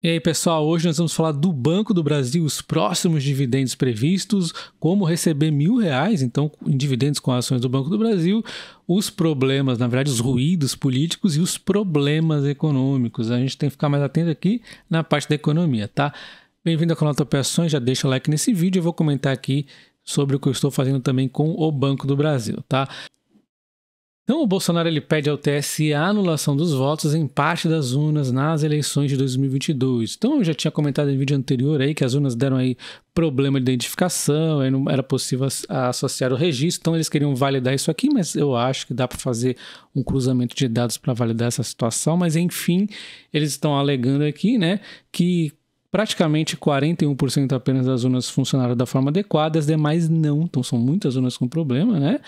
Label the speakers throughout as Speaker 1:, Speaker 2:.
Speaker 1: E aí, pessoal, hoje nós vamos falar do Banco do Brasil, os próximos dividendos previstos, como receber mil reais, então, em dividendos com ações do Banco do Brasil, os problemas, na verdade, os ruídos políticos e os problemas econômicos. A gente tem que ficar mais atento aqui na parte da economia, tá? Bem-vindo à canal Operações, já deixa o like nesse vídeo, eu vou comentar aqui sobre o que eu estou fazendo também com o Banco do Brasil, tá? Então, o Bolsonaro ele pede ao TSE a anulação dos votos em parte das urnas nas eleições de 2022. Então, eu já tinha comentado em vídeo anterior aí que as urnas deram aí problema de identificação, aí não era possível associar o registro, então eles queriam validar isso aqui, mas eu acho que dá para fazer um cruzamento de dados para validar essa situação, mas enfim, eles estão alegando aqui, né, que praticamente 41% apenas das urnas funcionaram da forma adequada, as demais não. Então são muitas urnas com problema, né?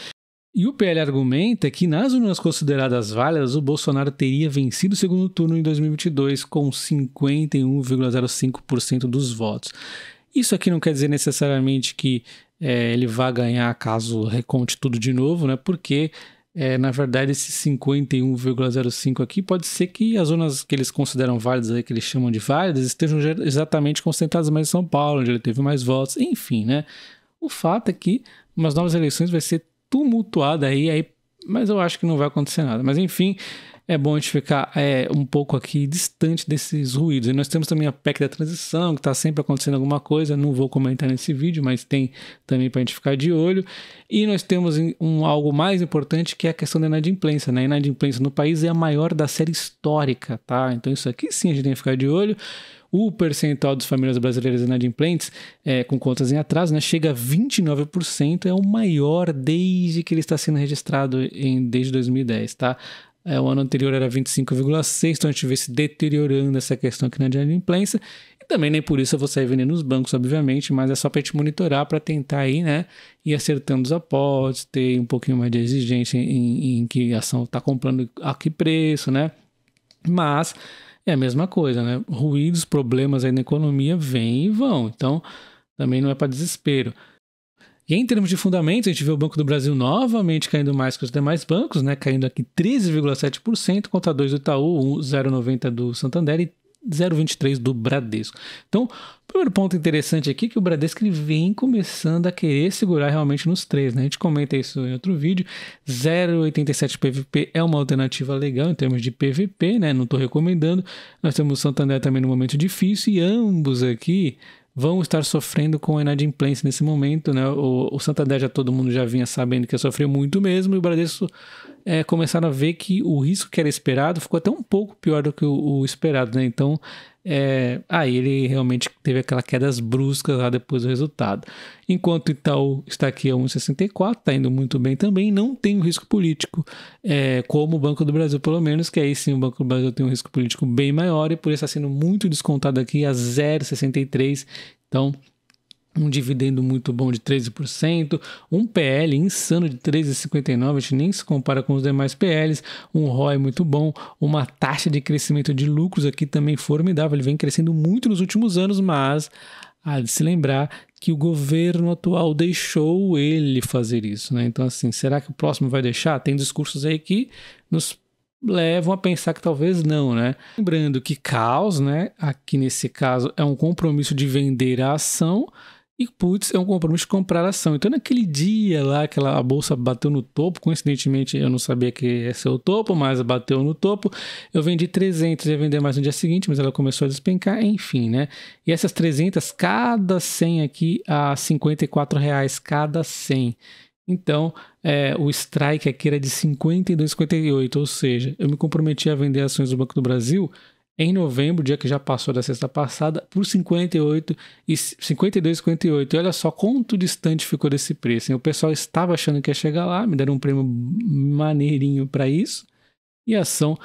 Speaker 1: E o PL argumenta que, nas urnas consideradas válidas, o Bolsonaro teria vencido o segundo turno em 2022 com 51,05% dos votos. Isso aqui não quer dizer necessariamente que é, ele vá ganhar caso reconte tudo de novo, né? Porque, é, na verdade, esse 51,05 aqui pode ser que as zonas que eles consideram válidas, aí, que eles chamam de válidas, estejam exatamente concentradas mais em São Paulo, onde ele teve mais votos, enfim, né? O fato é que umas novas eleições vai ser tumultuada aí, aí mas eu acho que não vai acontecer nada. Mas enfim, é bom a gente ficar é, um pouco aqui distante desses ruídos. E nós temos também a PEC da transição, que está sempre acontecendo alguma coisa, não vou comentar nesse vídeo, mas tem também para a gente ficar de olho. E nós temos um, algo mais importante que é a questão da inadimplência. Né? A inadimplência no país é a maior da série histórica, tá? Então isso aqui sim a gente tem que ficar de olho o percentual das famílias brasileiras inadimplentes é, com contas em atraso né, chega a 29%, é o maior desde que ele está sendo registrado em, desde 2010, tá? É, o ano anterior era 25,6, então a gente vê se deteriorando essa questão aqui na inadimplência. E também nem por isso eu vou sair vendendo os bancos, obviamente, mas é só para te monitorar, para tentar aí, né, ir acertando os aportes, ter um pouquinho mais de exigência em, em que ação está comprando a que preço, né? Mas é a mesma coisa, né? Ruídos, problemas aí na economia vêm e vão. Então também não é para desespero. E em termos de fundamentos a gente vê o Banco do Brasil novamente caindo mais que os demais bancos, né? Caindo aqui 13,7% contra 2 do Itaú, 0,90 do Santander e 0,23 do Bradesco. Então, primeiro ponto interessante aqui é que o Bradesco vem começando a querer segurar realmente nos três, né? A gente comenta isso em outro vídeo. 0,87 PVP é uma alternativa legal em termos de PVP, né? Não estou recomendando. Nós temos o Santander também no momento difícil e ambos aqui vão estar sofrendo com a inadimplência nesse momento, né? O, o Santander já todo mundo já vinha sabendo que ia sofrer muito mesmo, e o Bradesco é, começaram a ver que o risco que era esperado ficou até um pouco pior do que o, o esperado, né? Então é, aí ele realmente teve aquelas quedas bruscas lá depois do resultado. Enquanto Itaú está aqui a 1,64, está indo muito bem também, não tem um risco político, é, como o Banco do Brasil, pelo menos, que aí sim o Banco do Brasil tem um risco político bem maior e por isso está sendo muito descontado aqui a 0,63. Então, um dividendo muito bom de 13%, um PL insano de 13,59, a gente nem se compara com os demais PLs, um ROI muito bom, uma taxa de crescimento de lucros aqui também formidável, ele vem crescendo muito nos últimos anos, mas há de se lembrar que o governo atual deixou ele fazer isso, né? Então assim, será que o próximo vai deixar? Tem discursos aí que nos levam a pensar que talvez não, né? Lembrando que caos, né, aqui nesse caso é um compromisso de vender a ação e putz, é um compromisso de comprar ação. Então, naquele dia lá, aquela, a bolsa bateu no topo, coincidentemente eu não sabia que esse ser o topo, mas bateu no topo. Eu vendi 300, ia vender mais no dia seguinte, mas ela começou a despencar, enfim, né? E essas 300, cada 100 aqui a 54 reais cada 100. Então, é, o strike aqui era de 52,58, ou seja, eu me comprometi a vender ações do Banco do Brasil em novembro, dia que já passou da sexta passada, por 58 e 52,58. E olha só quanto distante ficou desse preço. Hein? O pessoal estava achando que ia chegar lá, me deram um prêmio maneirinho para isso. E a ação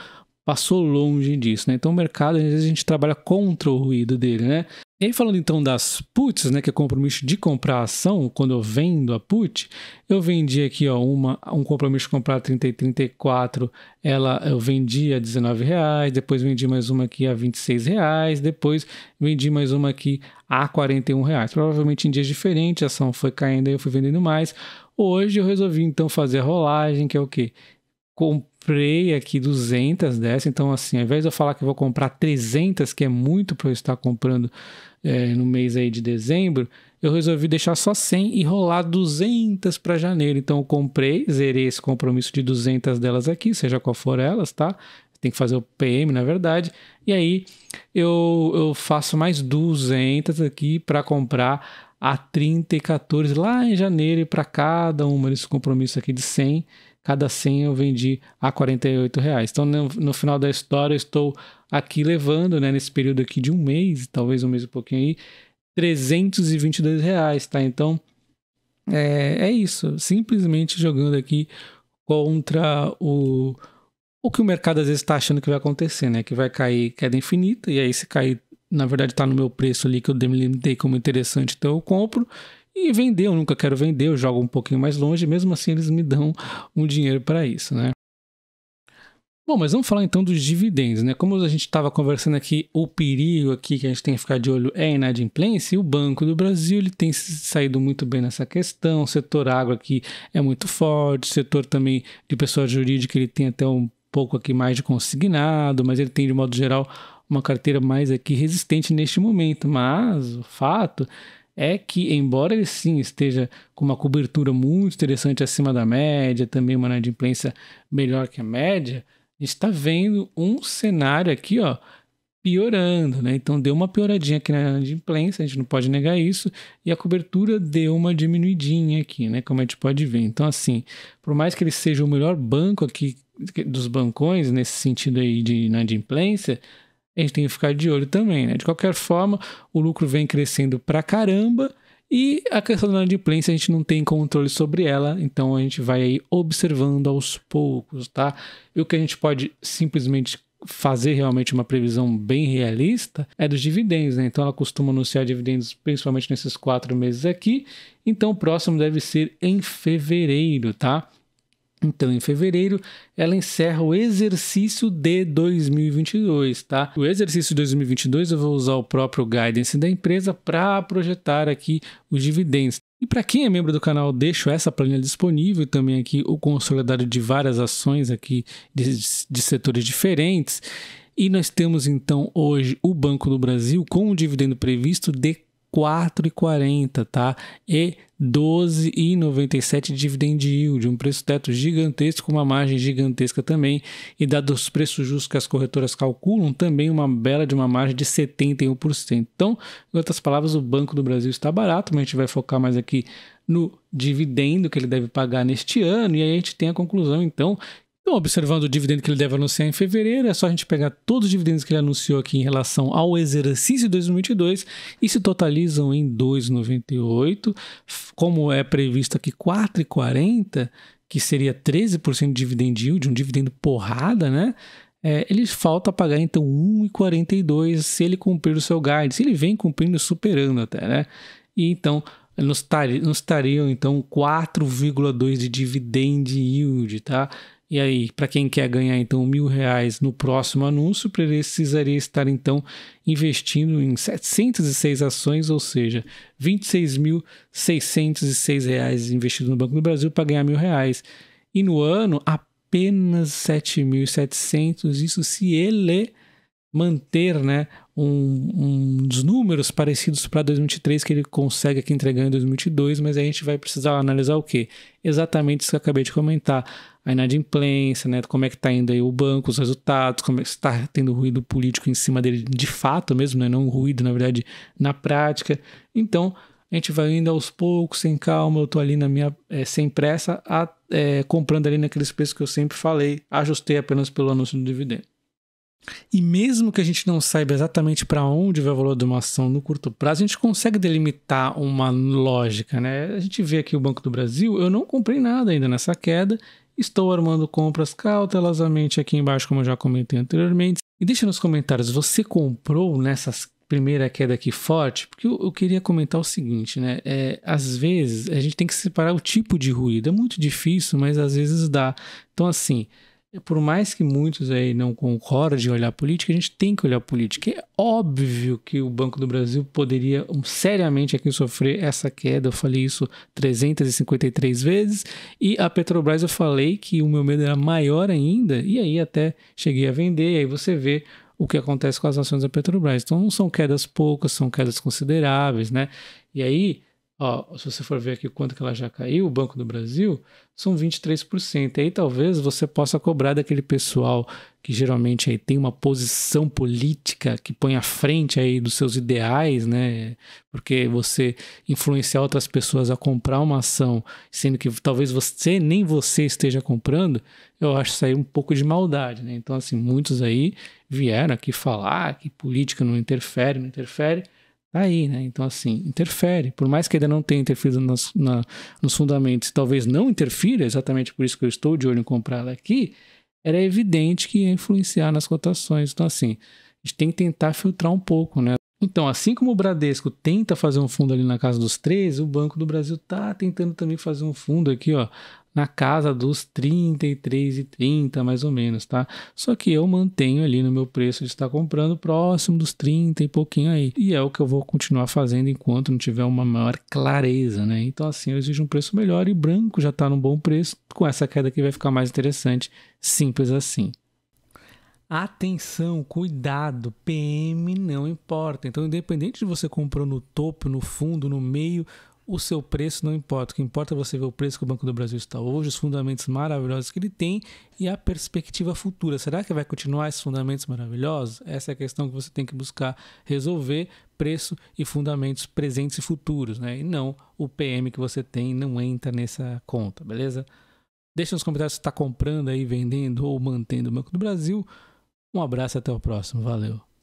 Speaker 1: passou longe disso, né? Então o mercado, às vezes a gente trabalha contra o ruído dele, né? E aí, falando então das puts, né, que é compromisso de comprar ação, quando eu vendo a put, eu vendi aqui ó, uma, um compromisso de comprar 30 e 34, ela, eu vendi a 19 reais, depois vendi mais uma aqui a 26 reais, depois vendi mais uma aqui a 41 reais. Provavelmente em dias diferentes, a ação foi caindo e eu fui vendendo mais. Hoje eu resolvi então fazer a rolagem, que é o quê? Com, comprei aqui 200 dessa, então assim, ao invés de eu falar que eu vou comprar 300, que é muito para eu estar comprando é, no mês aí de dezembro, eu resolvi deixar só 100 e rolar 200 para janeiro. Então eu comprei, zerei esse compromisso de 200 delas aqui, seja qual for elas, tá? Tem que fazer o PM, na verdade. E aí eu, eu faço mais 200 aqui para comprar a 30 e 14 lá em janeiro e para cada uma desse compromisso aqui de 100 cada 100 eu vendi a 48 reais. Então, no, no, final da história, eu estou aqui levando, né, nesse período aqui de um mês, talvez um mês e um pouquinho aí, 322 reais, tá? Então, é, é isso. Simplesmente jogando aqui contra o, o que o mercado às vezes está achando que vai acontecer, né? Que vai cair queda infinita, e aí se cair, na verdade, está no meu preço ali que eu me como interessante, então eu compro e vender. Eu nunca quero vender, eu jogo um pouquinho mais longe, mesmo assim eles me dão um dinheiro para isso, né? Bom, mas vamos falar então dos dividendos, né? Como a gente estava conversando aqui, o perigo aqui que a gente tem que ficar de olho é a inadimplência, e o Banco do Brasil ele tem saído muito bem nessa questão, o setor agro aqui é muito forte, o setor também de pessoa jurídica ele tem até um pouco aqui mais de consignado, mas ele tem de modo geral uma carteira mais aqui resistente neste momento, mas o fato é que, embora ele sim esteja com uma cobertura muito interessante acima da média, também uma inadimplência melhor que a média, a gente está vendo um cenário aqui, ó, piorando, né? Então deu uma pioradinha aqui na inadimplência, a gente não pode negar isso, e a cobertura deu uma diminuidinha aqui, né? Como a gente pode ver. Então, assim, por mais que ele seja o melhor banco aqui dos bancões, nesse sentido aí de inadimplência, a gente tem que ficar de olho também, né? De qualquer forma, o lucro vem crescendo pra caramba e a questão da inadimplência a gente não tem controle sobre ela, então a gente vai aí observando aos poucos, tá? E o que a gente pode simplesmente fazer realmente uma previsão bem realista é dos dividendos, né? Então ela costuma anunciar dividendos principalmente nesses quatro meses aqui. Então o próximo deve ser em fevereiro, tá? Então, em fevereiro, ela encerra o exercício de 2022, tá? O exercício de 2022 eu vou usar o próprio guidance da empresa para projetar aqui os dividendos. E para quem é membro do canal, deixo essa planilha disponível também aqui o consolidado de várias ações aqui de, de setores diferentes. E nós temos então hoje o Banco do Brasil com um dividendo previsto de 4,40, tá? E 12,97 dividend yield, um preço teto gigantesco, uma margem gigantesca também, e dados os preços justos que as corretoras calculam, também uma bela de uma margem de 71%. Então, em outras palavras, o Banco do Brasil está barato, mas a gente vai focar mais aqui no dividendo que ele deve pagar neste ano, e aí a gente tem a conclusão, então, então, observando o dividendo que ele deve anunciar em fevereiro, é só a gente pegar todos os dividendos que ele anunciou aqui em relação ao exercício de 2022 e se totalizam em 2,98, como é previsto aqui 4,40, que seria 13% de dividend yield, um dividendo porrada, né? É, ele falta pagar então 1,42 se ele cumprir o seu guide se Ele vem cumprindo, superando até, né? E então nos, nos estariam então 4,2 de dividend yield, tá? E aí, para quem quer ganhar então mil reais no próximo anúncio, precisaria estar então investindo em 706 ações, ou seja, 26.606 reais investido no Banco do Brasil para ganhar mil reais. E no ano, apenas 7.700, isso se ele manter né, um, uns números parecidos para 2023 que ele consegue aqui entregar em 2022, mas a gente vai precisar analisar o que? Exatamente isso que eu acabei de comentar. A inadimplência, né, como é que está indo aí o banco, os resultados, como é que está tendo ruído político em cima dele de fato mesmo, né, não ruído, na verdade, na prática. Então, a gente vai indo aos poucos, sem calma, eu tô ali na minha, é, sem pressa, a, é, comprando ali naqueles preços que eu sempre falei, ajustei apenas pelo anúncio do dividendo. E mesmo que a gente não saiba exatamente para onde vai o valor de uma ação no curto prazo, a gente consegue delimitar uma lógica, né? A gente vê aqui o Banco do Brasil, eu não comprei nada ainda nessa queda, estou armando compras cautelosamente aqui embaixo, como eu já comentei anteriormente. E deixa nos comentários, você comprou nessas primeira queda aqui forte, porque eu, eu queria comentar o seguinte, né? É, às vezes a gente tem que separar o tipo de ruído. É muito difícil, mas às vezes dá. Então assim, por mais que muitos aí não concordem em olhar política, a gente tem que olhar política. É óbvio que o Banco do Brasil poderia seriamente aqui sofrer essa queda. Eu falei isso 353 vezes. E a Petrobras eu falei que o meu medo era maior ainda. E aí até cheguei a vender. E aí você vê o que acontece com as ações da Petrobras. Então não são quedas poucas, são quedas consideráveis, né? E aí Ó, se você for ver aqui quanto que ela já caiu, o Banco do Brasil, são 23%. E aí talvez você possa cobrar daquele pessoal que geralmente aí tem uma posição política que põe à frente aí dos seus ideais, né? Porque você influenciar outras pessoas a comprar uma ação, sendo que talvez você nem você esteja comprando, eu acho isso aí um pouco de maldade, né? Então assim, muitos aí vieram aqui falar que política não interfere, não interfere. Tá aí, né? Então, assim, interfere. Por mais que ainda não tenha interferido na, nos fundamentos, talvez não interfira, exatamente por isso que eu estou de olho em comprar ela aqui, era evidente que ia influenciar nas cotações. Então, assim, a gente tem que tentar filtrar um pouco, né? Então, assim como o Bradesco tenta fazer um fundo ali na casa dos 13, o Banco do Brasil está tentando também fazer um fundo aqui, ó, na casa dos 33 e 30, mais ou menos, tá? Só que eu mantenho ali no meu preço de estar comprando próximo dos 30 e pouquinho aí. E é o que eu vou continuar fazendo enquanto não tiver uma maior clareza, né? Então assim, eu exijo um preço melhor e branco já está num bom preço, com essa queda que vai ficar mais interessante, simples assim. Atenção, cuidado, PM não importa. Então, independente de você comprou no topo, no fundo, no meio, o seu preço não importa. O que importa é você ver o preço que o Banco do Brasil está hoje, os fundamentos maravilhosos que ele tem e a perspectiva futura. Será que vai continuar esses fundamentos maravilhosos? Essa é a questão que você tem que buscar resolver: preço e fundamentos presentes e futuros, né? E não o PM que você tem não entra nessa conta, beleza? Deixa nos comentários se está comprando aí, vendendo ou mantendo o Banco do Brasil. Um abraço e até o próximo. Valeu.